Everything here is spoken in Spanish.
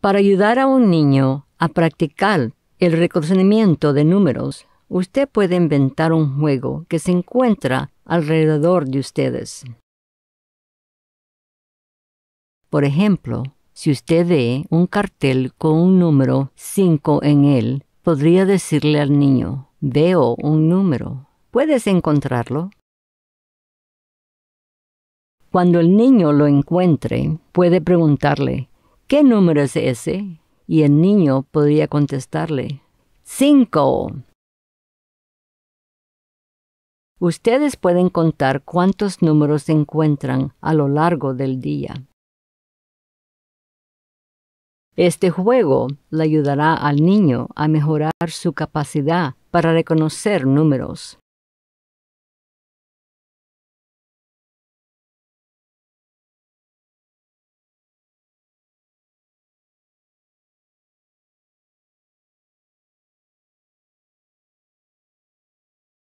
Para ayudar a un niño a practicar el reconocimiento de números, usted puede inventar un juego que se encuentra alrededor de ustedes. Por ejemplo, si usted ve un cartel con un número 5 en él, podría decirle al niño, veo un número, ¿puedes encontrarlo? Cuando el niño lo encuentre, puede preguntarle, ¿qué número es ese? Y el niño podría contestarle, cinco. Ustedes pueden contar cuántos números se encuentran a lo largo del día. Este juego le ayudará al niño a mejorar su capacidad para reconocer números.